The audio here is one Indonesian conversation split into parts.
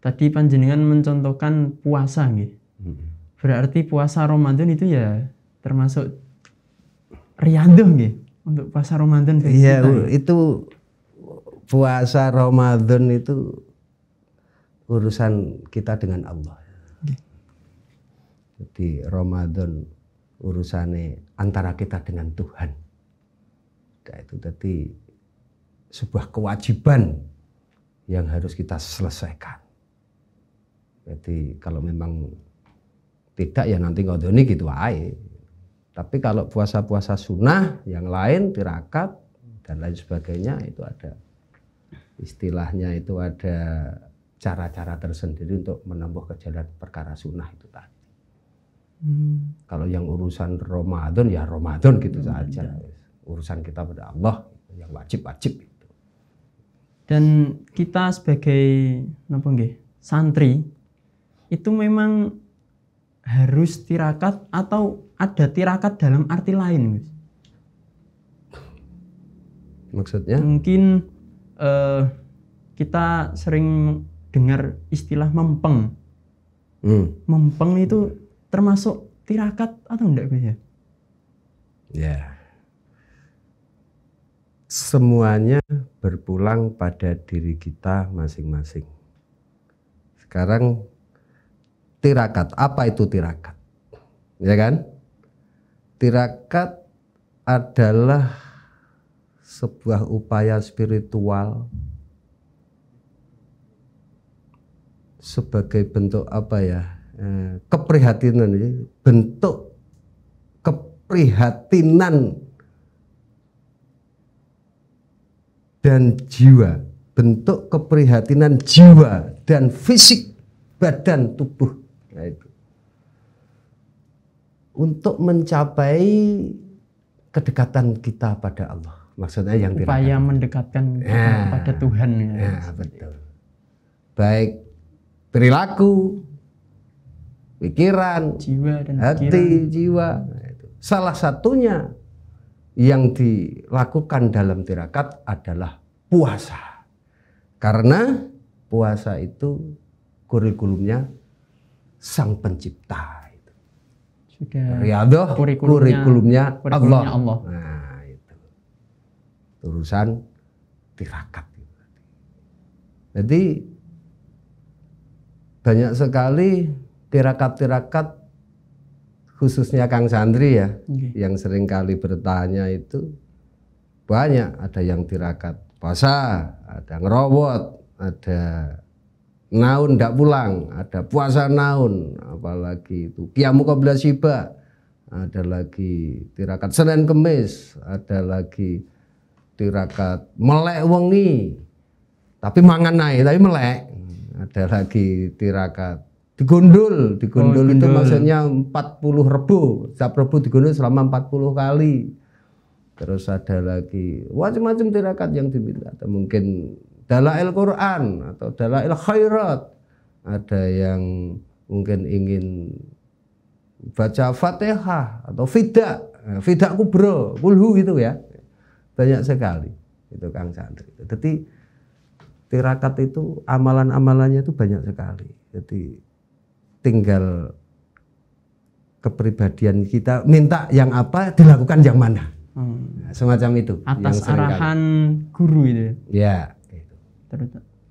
Tadi panjenengan mencontohkan puasa gitu. Berarti puasa Ramadan itu ya termasuk riadoh gitu untuk puasa Ramadan. Iya, kita, gitu. itu puasa Ramadan itu urusan kita dengan Allah. Jadi Ramadan urusannya antara kita dengan Tuhan. Nah, itu tadi sebuah kewajiban yang harus kita selesaikan. Jadi kalau memang tidak ya nanti ngodoni gitu aja. Tapi kalau puasa-puasa sunnah yang lain, tirakat dan lain sebagainya itu ada istilahnya itu ada cara-cara tersendiri untuk menembus kejadian perkara sunnah itu tadi. Hmm. Kalau yang urusan Ramadan ya Ramadan gitu hmm. saja. Urusan kita pada Allah yang wajib-wajib Dan kita sebagai nampung santri itu memang harus tirakat atau ada tirakat dalam arti lain, Maksudnya? Mungkin uh, kita sering dengar istilah mempeng. Hmm. Mempeng itu termasuk tirakat atau enggak, ya? Ya. semuanya berpulang pada diri kita masing-masing. Sekarang tirakat. Apa itu tirakat? Ya kan? Tirakat adalah sebuah upaya spiritual sebagai bentuk apa ya eh, keprihatinan bentuk keprihatinan dan jiwa bentuk keprihatinan jiwa dan fisik badan tubuh Nah, itu. Untuk mencapai kedekatan kita pada Allah. Maksudnya yang upaya dirakan. mendekatkan kita ya, pada Tuhan ya. ya betul. Baik perilaku, pikiran, jiwa dan hati, pikiran. jiwa. Nah, Salah satunya yang dilakukan dalam tirakat adalah puasa. Karena puasa itu kurikulumnya Sang Pencipta. Sudah. Riyadhah kurikulumnya, kurikulumnya, kurikulumnya Allah. Allah. Nah, itu. Urusan tirakat. Jadi banyak sekali tirakat-tirakat khususnya Kang Sandri ya okay. Iya. yang sering kali bertanya itu banyak ada yang tirakat puasa, ada ngerobot, ada naun tidak pulang, ada puasa naun, apalagi itu kiamu qabla siba, ada lagi tirakat Senin Kemis, ada lagi tirakat melek wengi. Tapi mangan naik, tapi melek. Ada lagi tirakat digundul, digundul oh, itu gundul. maksudnya 40 rebu, setiap rebu digundul selama 40 kali. Terus ada lagi macam-macam tirakat yang diminta. Atau mungkin dalail Quran atau dalail khairat. Ada yang mungkin ingin baca Fatihah atau fidak, fidak kubro, bulhu gitu ya. Banyak sekali itu Kang Sandri. Jadi tirakat itu amalan-amalannya itu banyak sekali. Jadi tinggal kepribadian kita minta yang apa dilakukan yang mana. Hmm. Nah, semacam itu. Atas arahan guru itu. Ya. ya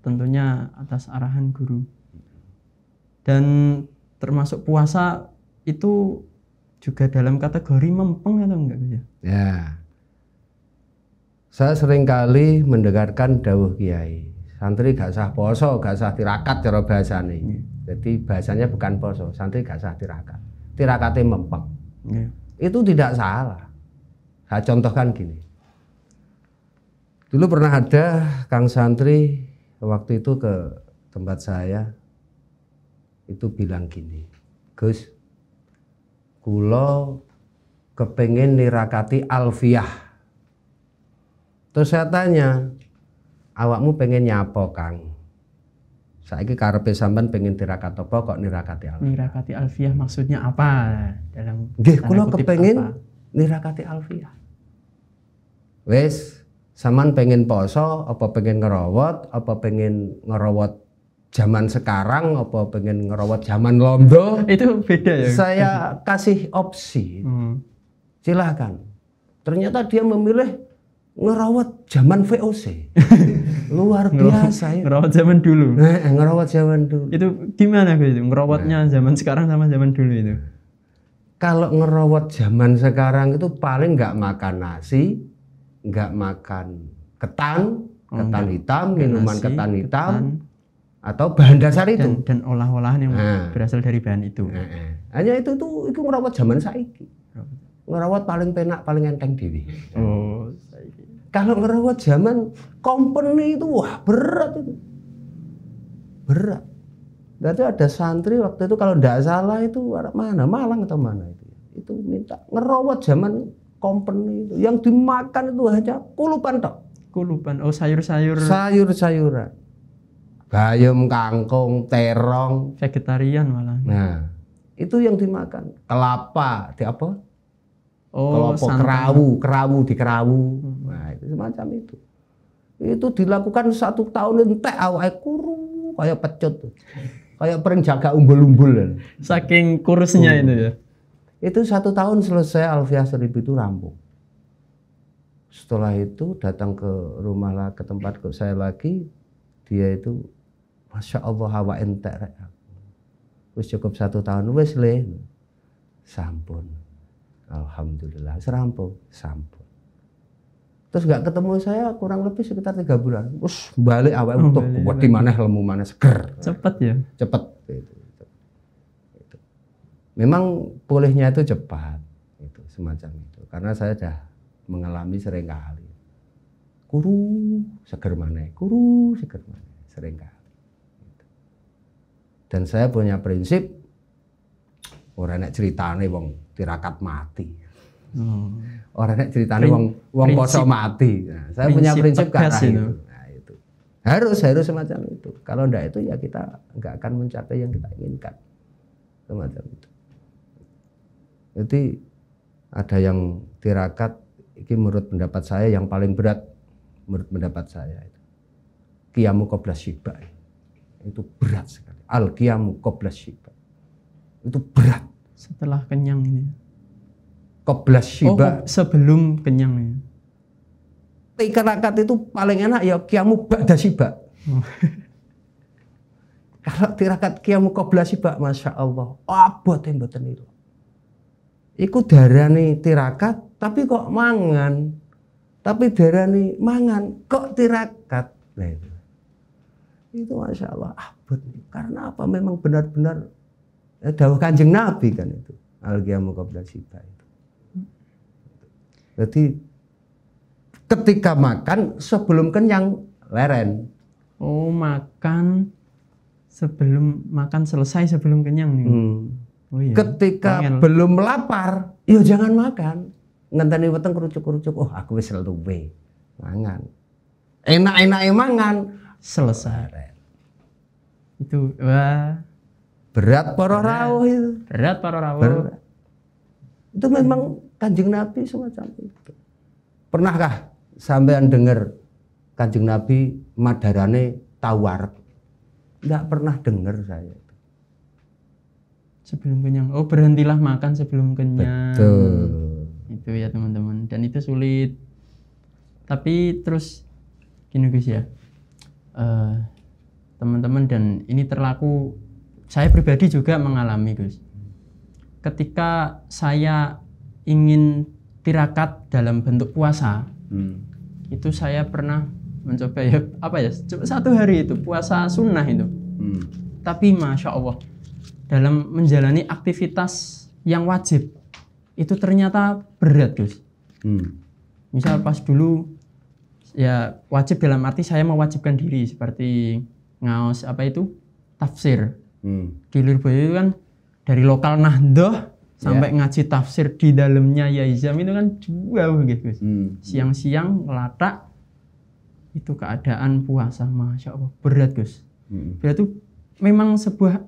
tentunya atas arahan guru dan termasuk puasa itu juga dalam kategori mempeng atau enggak ya? ya? saya sering kali mendengarkan dawuh kiai, santri gak sah poso, gak sah tirakat cara ini Yeah. Iya. Jadi bahasanya bukan poso, santri gak sah tirakat. Tirakatnya mempeng. Yeah. Itu tidak salah. Saya contohkan gini. Dulu pernah ada Kang Santri waktu itu ke tempat saya itu bilang gini, Gus, kulo kepengen nirakati alfiah. Terus saya tanya, awakmu pengen nyapo Kang? saya ke karepe sampean pengen tirakat apa kok nirakati alfiah? Nirakati alfiah maksudnya apa? Dalam kulo kepengen kepengin nirakati alfiah. Wes, Saman pengen poso, apa pengen ngerawat, apa pengen ngerawat zaman sekarang, apa pengen ngerawat zaman londo. Itu beda ya. Saya kasih opsi. Hmm. Silahkan. Ternyata dia memilih ngerawat zaman VOC. Luar biasa ya. Ngerawat zaman dulu. Nah, ngerawat zaman dulu. Itu gimana gitu? Ngerawatnya nah. zaman sekarang sama zaman dulu itu. Kalau ngerawat zaman sekarang itu paling nggak makan nasi, nggak makan ketan, ketan hitam, minuman ketan hitam, ketan, atau bahan dasar itu dan, olah-olahan yang nah. berasal dari bahan itu. Nah, nah. Hanya itu tuh itu ngerawat zaman saiki. Ngerawat paling penak, paling enteng dewi. Oh, Kalau ngerawat zaman company itu wah berat itu. Berat. Jadi ada santri waktu itu kalau tidak salah itu mana Malang atau mana itu ya? itu minta ngerawat zaman company itu yang dimakan itu hanya kulupan tok kulupan oh sayur-sayur sayur-sayuran bayam kangkung terong vegetarian malah nah itu yang dimakan kelapa di apa oh kelapa kerawu kerawu di kerawu hmm. nah itu semacam itu itu dilakukan satu tahun entek awal kuru kayak pecut kayak pering jaga umbul-umbul saking kurusnya uh. itu ya itu satu tahun selesai Alfiah Seribu itu rampung. Setelah itu datang ke rumah lah, ke tempat ke saya lagi, dia itu Masya Allah hawa entek terus Wis cukup satu tahun wis le. Sampun. Alhamdulillah serampung, sampun. Terus nggak ketemu saya kurang lebih sekitar tiga bulan. Terus balik awal oh, untuk buat di mana helmu mana seger. Cepet ya. Cepet. Gitu memang pulihnya itu cepat itu semacam itu karena saya sudah mengalami seringkali kuru seger mana kuru seger mana seringkali gitu. dan saya punya prinsip orang cerita ceritane wong tirakat mati hmm. orang nek ceritane wong wong poso mati nah, saya prinsip punya prinsip karena itu. itu. Nah, itu harus harus semacam itu kalau ndak itu ya kita nggak akan mencapai yang kita inginkan semacam itu jadi ada yang tirakat ini menurut pendapat saya yang paling berat menurut pendapat saya itu kiamu qobla syiba itu berat sekali al kiamu qobla syiba itu berat setelah kenyang ini qobla oh, sebelum kenyang ini tirakat itu paling enak ya kiamu ba'da oh. kalau tirakat kiamu qobla syiba masya Allah abot yang itu iku darani tirakat tapi kok mangan tapi darani mangan kok tirakat nah, itu. itu masya Allah abad karena apa memang benar-benar ya, eh, dawah kanjeng Nabi kan itu al-qiyamu qabla sita itu jadi ketika makan sebelum kenyang leren oh makan sebelum makan selesai sebelum kenyang nih hmm Oh iya. Ketika Pengen. belum lapar, yo ya jangan makan. Ngenteni weteng kerucuk-kerucuk, oh aku wis luwe. Mangan. Enak-enak mangan, selesai. Itu wah berat para rawuh itu. Berat para rawuh. Itu memang Kanjeng Nabi semacam itu. Pernahkah sampean dengar Kanjeng Nabi madarane tawar? Enggak pernah dengar saya sebelum kenyang. Oh, berhentilah makan sebelum kenyang. Betul. Itu ya, teman-teman. Dan itu sulit. Tapi terus gini guys ya. teman eh, teman-teman dan ini terlaku saya pribadi juga mengalami, Guys. Ketika saya ingin tirakat dalam bentuk puasa, hmm. itu saya pernah mencoba ya apa ya satu hari itu puasa sunnah itu hmm. tapi masya allah dalam menjalani aktivitas yang wajib itu ternyata berat Gus. Hmm. Misal pas dulu ya wajib dalam arti saya mewajibkan diri seperti ngaos apa itu tafsir. Hmm. Di Lirboyo itu kan dari lokal Nahdoh sampai yeah. ngaji tafsir di dalamnya Yaizam itu kan jauh gitu Hmm. Siang-siang ngelatak itu keadaan puasa Masya Allah berat Gus. Hmm. Berat itu memang sebuah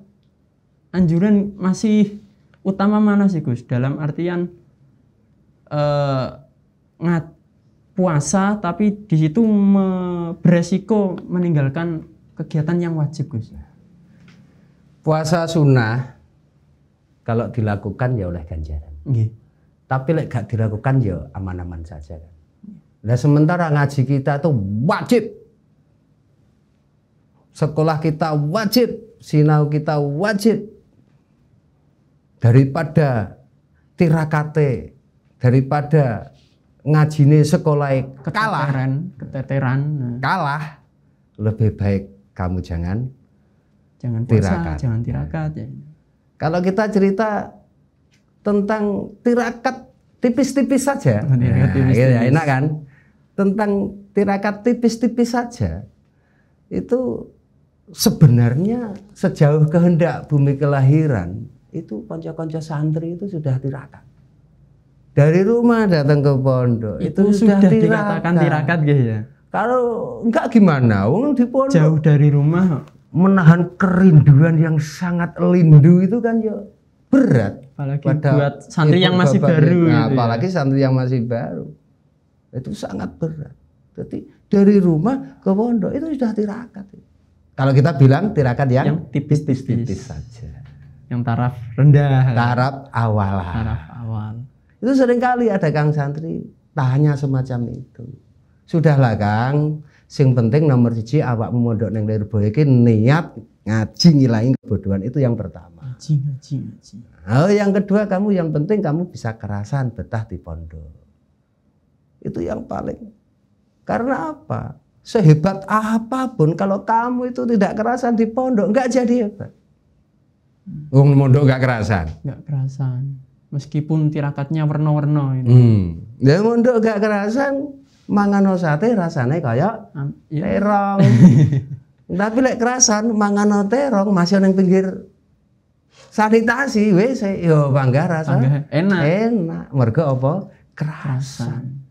anjuran masih utama mana sih Gus? Dalam artian eh, ngat puasa tapi di situ me, beresiko meninggalkan kegiatan yang wajib Gus. Puasa sunnah kalau dilakukan ya oleh ganjaran. Gih. Tapi lek gak dilakukan ya aman-aman saja. Nah sementara ngaji kita tuh wajib. Sekolah kita wajib, sinau kita wajib, daripada tirakate, daripada ngajine sekolah kalah, keteteran, nah. kalah, lebih baik kamu jangan jangan tirakat. jangan tirakat. Ya. Kalau kita cerita tentang tirakat tipis-tipis saja, tirakat nah, tipis gitu -tipis. Ya, enak kan? Tentang tirakat tipis-tipis saja itu sebenarnya sejauh kehendak bumi kelahiran itu konco-konco santri itu sudah tirakat dari rumah datang ke pondok itu, itu sudah, sudah tirakat. dikatakan tirakat gitu ya kalau enggak gimana wong di pondok jauh dari rumah menahan kerinduan yang sangat lindu itu kan ya berat apalagi pada buat santri yang masih bapak, baru gitu nah, ya. apalagi ya. santri yang masih baru itu sangat berat jadi dari rumah ke pondok itu sudah tirakat kalau kita bilang tirakat yang tipis-tipis saja yang taraf rendah. Taraf awal. lah. Taraf awal. Itu seringkali ada Kang Santri tanya semacam itu. Sudahlah Kang, sing penting nomor cici awak mondok neng dari boyke niat ngaji ngilangin kebodohan itu yang pertama. Ngaji, ngaji, ngaji. Oh, yang kedua kamu yang penting kamu bisa kerasan betah di pondok. Itu yang paling. Karena apa? Sehebat apapun kalau kamu itu tidak kerasan di pondok nggak jadi hebat. Hmm. Wong hmm. mondok gak kerasan. Gak kerasan. Meskipun tirakatnya warna-warna ini. Hmm. Ya mondok gak kerasan, mangan sate rasanya kayak um, iya. terong. Tapi lek kerasan mangan terong masih yang pinggir sanitasi wis yo ya bangga rasa. Bangga. Enak. Enak. Mergo apa? Kerasan.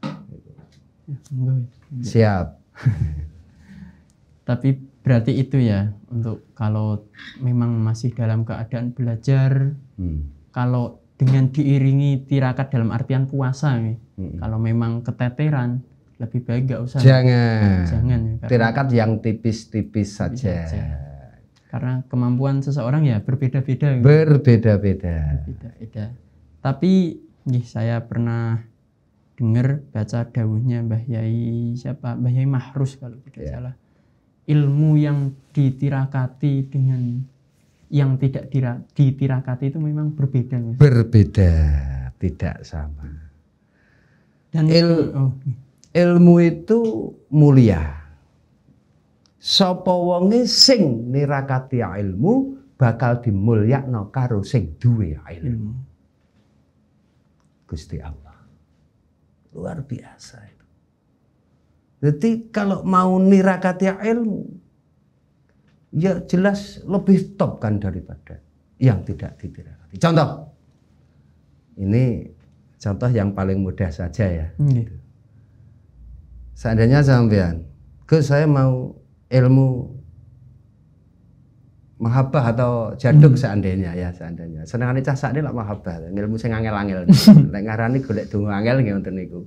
kerasan. Ya, Siap. Tapi berarti itu ya untuk kalau memang masih dalam keadaan belajar hmm. kalau dengan diiringi tirakat dalam artian puasa ya, hmm. kalau memang keteteran lebih baik nggak usah jangan nah, jangan ya, tirakat yang tipis-tipis saja. karena kemampuan seseorang ya berbeda-beda ya. berbeda-beda berbeda tapi nih saya pernah dengar baca daunnya Mbah Yai siapa Mbah Yai Mahrus kalau tidak yeah. salah ilmu yang ditirakati dengan yang tidak dira, ditirakati itu memang berbeda mas. berbeda tidak sama dan Il, itu, oh. ilmu itu mulia sapa wonge sing nirakati ilmu bakal dimulyakno karo sing duwe ilmu Gusti Allah luar biasa itu jadi kalau mau nirakati ilmu, ya jelas lebih top kan daripada yang tidak ditirakati. Contoh, ini contoh yang paling mudah saja ya. Hmm. Seandainya sampean, ke saya mau ilmu mahabbah atau jaduk hmm. seandainya ya seandainya. Senengane cah ini lah mahabbah, ilmu sing angel-angel. Lek ngarani golek donga angel nggih wonten niku.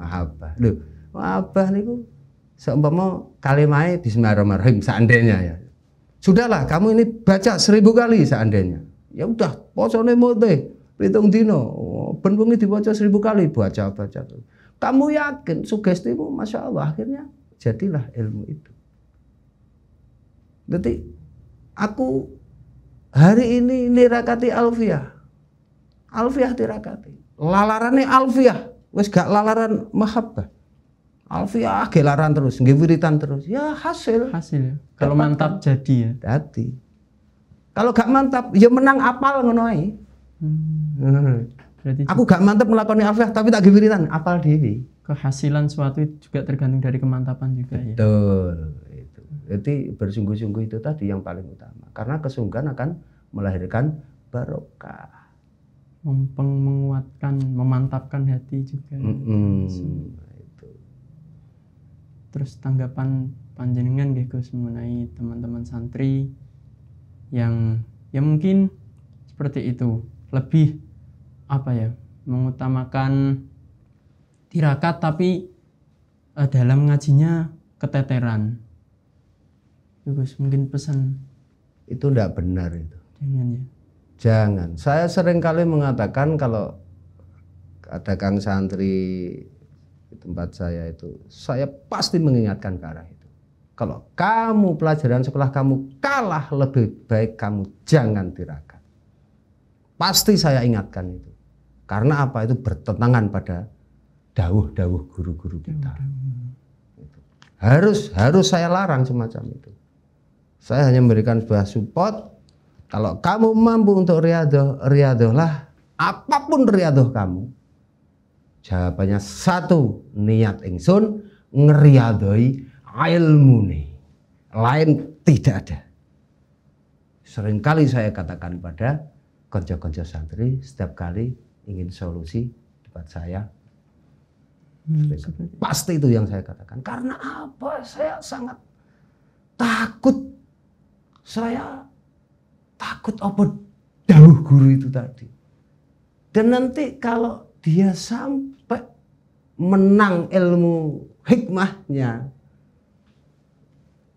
Mahabbah. Lho, wabah niku seumpama kalimahnya bismillahirrahmanirrahim seandainya ya. Sudahlah kamu ini baca seribu kali seandainya. Ya udah posone mote pitung dino oh, ben wingi dibaca seribu kali baca baca. Kamu yakin sugestimu Masya Allah akhirnya jadilah ilmu itu. Jadi aku hari ini nirakati Alfiah. Alfiah tirakati. Lalarane Alfiah. Wes gak lalaran mahabbah. Alfi ah gelaran terus, ngewiritan terus. Ya hasil. Hasil. Kalau mantap jadi ya. Jadi. Kalau gak mantap ya menang apal ngono hmm. hmm. Berarti aku gak mantap melakukan Alfi, tapi tak ngewiritan. apal diri? Kehasilan suatu juga tergantung dari kemantapan juga Betul. ya. Betul. Itu. Jadi bersungguh-sungguh itu tadi yang paling utama. Karena kesungguhan akan melahirkan barokah mempeng menguatkan memantapkan hati juga mm terus tanggapan panjenengan gitu mengenai teman-teman santri yang ya mungkin seperti itu lebih apa ya mengutamakan tirakat tapi uh, dalam ngajinya keteteran gue Gus mungkin pesan itu tidak benar itu jangan ya jangan saya sering kali mengatakan kalau ada kang santri di tempat saya itu, saya pasti mengingatkan ke arah itu. Kalau kamu pelajaran sekolah kamu kalah, lebih baik kamu jangan tirakat. Pasti saya ingatkan itu. Karena apa? Itu bertentangan pada dawuh-dawuh guru-guru kita. Harus harus saya larang semacam itu. Saya hanya memberikan sebuah support. Kalau kamu mampu untuk riadoh, riadohlah. Apapun riadoh kamu, Jawabannya satu, niat ingsun ngeriadoi ilmu nih. Lain tidak ada. Seringkali saya katakan pada konco-konco santri setiap kali ingin solusi debat saya hmm, pasti itu yang saya katakan karena apa saya sangat takut saya takut apa dahulu guru itu tadi dan nanti kalau dia sampai menang ilmu hikmahnya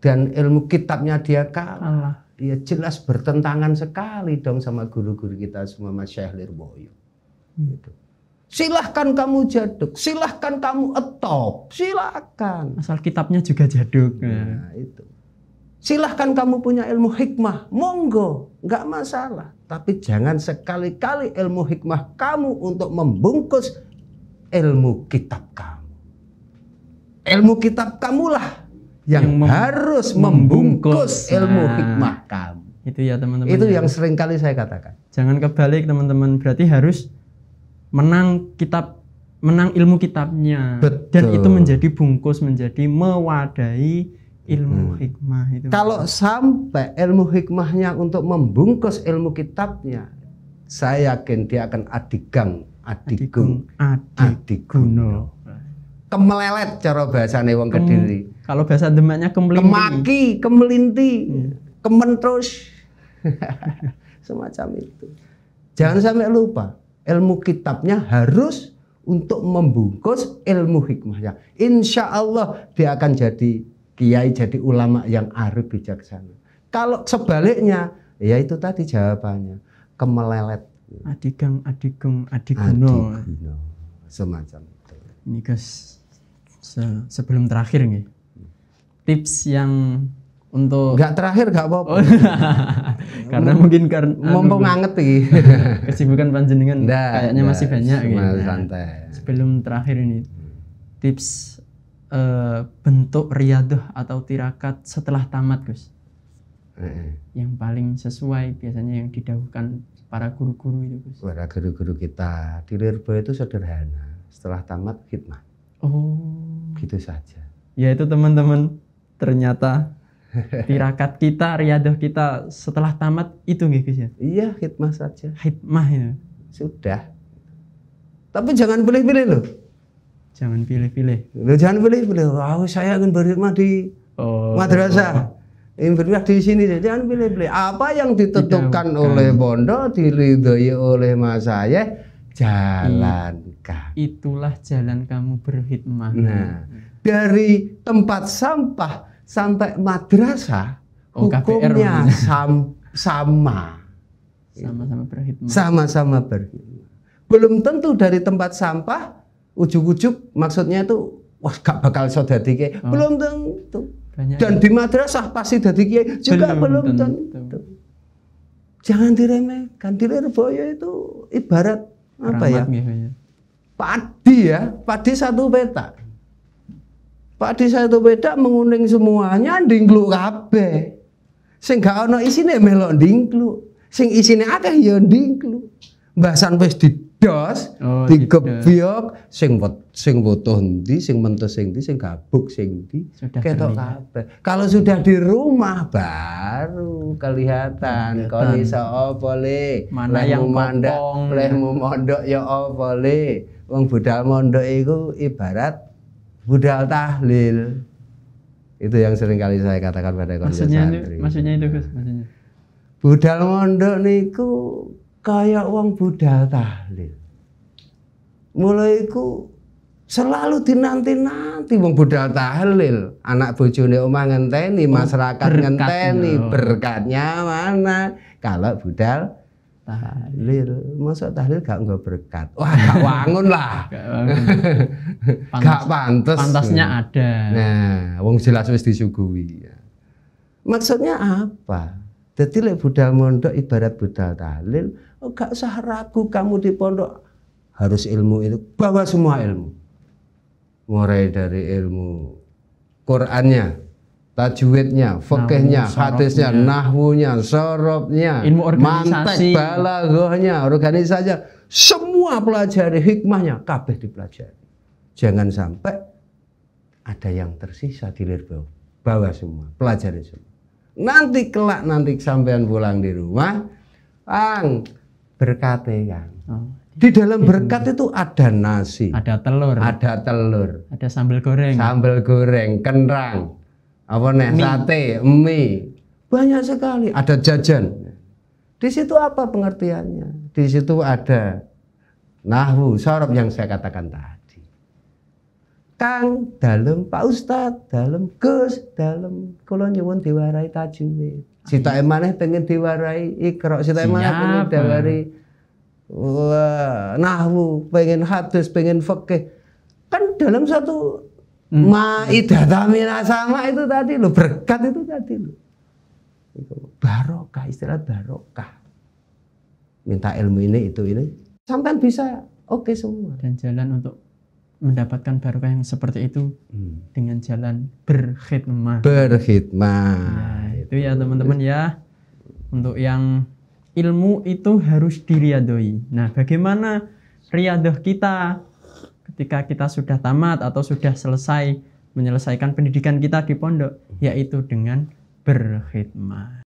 dan ilmu kitabnya dia kalah. Dia jelas bertentangan sekali dong sama guru-guru kita semua Mas Syekh Lirboyo. Gitu. Silahkan kamu jaduk, silahkan kamu etop, silahkan. Asal kitabnya juga jaduk. Nah, itu. Silahkan kamu punya ilmu hikmah, monggo, nggak masalah. Tapi jangan sekali-kali ilmu hikmah kamu untuk membungkus ilmu kitab kamu. Ilmu kitab kamulah yang, yang mem harus membungkus, membungkus nah, ilmu nah, hikmah kamu. Itu ya teman-teman. Itu yang sering kali saya katakan. Jangan kebalik teman-teman, berarti harus menang kitab menang ilmu kitabnya. Betul. Dan itu menjadi bungkus, menjadi mewadahi ilmu hmm. hikmah itu. Kalau sampai ilmu hikmahnya untuk membungkus ilmu kitabnya, saya yakin dia akan adigang, adigung, adiguno. Kemelelet cara bahasa wong Kediri. Kalau bahasa Demaknya kemelinti. Kemaki, kemelinti, hmm. kementrus. Semacam itu. Jangan sampai lupa, ilmu kitabnya harus untuk membungkus ilmu hikmahnya. Insya Allah dia akan jadi kiai jadi ulama yang arif bijaksana. Kalau sebaliknya, ya itu tadi jawabannya kemelelet. Adigang, adigeng, adiguno. Adiguno, semacam itu. Ini guys, se sebelum terakhir nih, tips yang untuk nggak terakhir nggak apa-apa oh, karena mungkin karena anu, mumpung anget kesibukan panjenengan kayaknya masih banyak gitu santai sebelum terakhir ini tips e, bentuk riaduh atau tirakat setelah tamat Gus? Eh. Yang paling sesuai biasanya yang didahulukan para guru-guru itu Gus. Para guru-guru kita di Lirbo itu sederhana. Setelah tamat khidmat. Oh. Gitu saja. Ya itu teman-teman ternyata tirakat kita, riaduh kita setelah tamat itu nggih Gus ya? Iya, khidmat saja. Khidmat ya. Sudah. Tapi jangan pilih-pilih loh. Jangan pilih-pilih. Lo jangan pilih-pilih. Aku saya akan berkhidmat di oh, madrasah. Oh. Ingin di sini. Jangan pilih-pilih. Apa yang ditentukan Tidak, oleh pondok, diridhoi oleh mas saya, jalankan. Itulah jalan kamu berkhidmat. Nah, dari tempat sampah sampai madrasah oh, hukumnya sam sama. Sama-sama berkhidmat. Sama-sama berkhidmat. Belum tentu dari tempat sampah ujuk-ujuk maksudnya itu wah gak bakal iso dadi kiai. Oh. Belum tentu. Banyak Dan ya. di madrasah pasti dadi kiai juga belum, belum tentu. tentu. Jangan diremehkan. Di Lirboyo itu ibarat Keramat apa ya? Biasanya. Padi ya, padi satu beta Padi satu beta menguning semuanya dinglu kabeh. Sing gak ana isine melok dinglu. Sing isine akeh ya dinglu. bahasan wis di dos, oh, digebyok sing sing butuh ndi sing mentes sing ndi sing gabuk sing ndi ketok kabeh. Kalau sudah di rumah baru kelihatan kon iso opo le. Mana yang mandek, lehmu mondok ya opo le. Wong budal mondok iku ibarat budal tahlil. Itu yang sering kali saya katakan pada konco maksudnya santri. Itu, maksudnya itu Gus, maksudnya. Budal mondok niku kaya uang budal tahlil. Mulai iku selalu dinanti-nanti wong budal tahlil, anak bojone omah ngenteni, oh, masyarakat berkat ngenteni, berkatnya mana kalau budal tahlil. Masa tahlil gak nggak berkat. Wah, gak wangun lah. gak, pantas, gak pantas. Pantasnya ada. Nah, wong jelas wis disuguhi. Maksudnya apa? Jadi lek budal mondok ibarat budal tahlil, oh, usah ragu kamu di pondok harus ilmu itu bawa semua ilmu. Mulai dari ilmu Qurannya, tajwidnya, fikihnya, hadisnya, nahwunya, sorobnya, ilmu organisasi, balaghahnya, organisasi, semua pelajari hikmahnya kabeh dipelajari. Jangan sampai ada yang tersisa di bawah, bawa semua, pelajari semua. Nanti kelak nanti sampean pulang di rumah, ang berkate Kang. Oh. Di dalam berkat itu ada nasi, ada telur, ada telur, ada sambal goreng, sambal goreng, kenrang, apa nih sate, mie, banyak sekali. Ada jajan. Di situ apa pengertiannya? Di situ ada nahu sorop yang saya katakan tadi. Kang, dalam, Pak Ustad, dalam, Gus, dalam, kula nyuwun diwarai tajwid. Sitoke emaneh pengen diwarai ikro, cita emaneh pengen diwarai nahwu, pengen hadis, pengen fakih, Kan dalam satu hmm. ma'idah sama itu tadi lo berkat itu tadi lo. Barokah, istilah barokah. Minta ilmu ini, itu, ini. Sampai bisa oke okay semua. Dan jalan untuk mendapatkan barokah yang seperti itu hmm. dengan jalan berkhidmat. Berkhidmat. Nah, nah, itu ya teman-teman ya. Untuk yang ilmu itu harus diriadoi. Nah, bagaimana riadoh kita ketika kita sudah tamat atau sudah selesai menyelesaikan pendidikan kita di pondok hmm. yaitu dengan berkhidmat.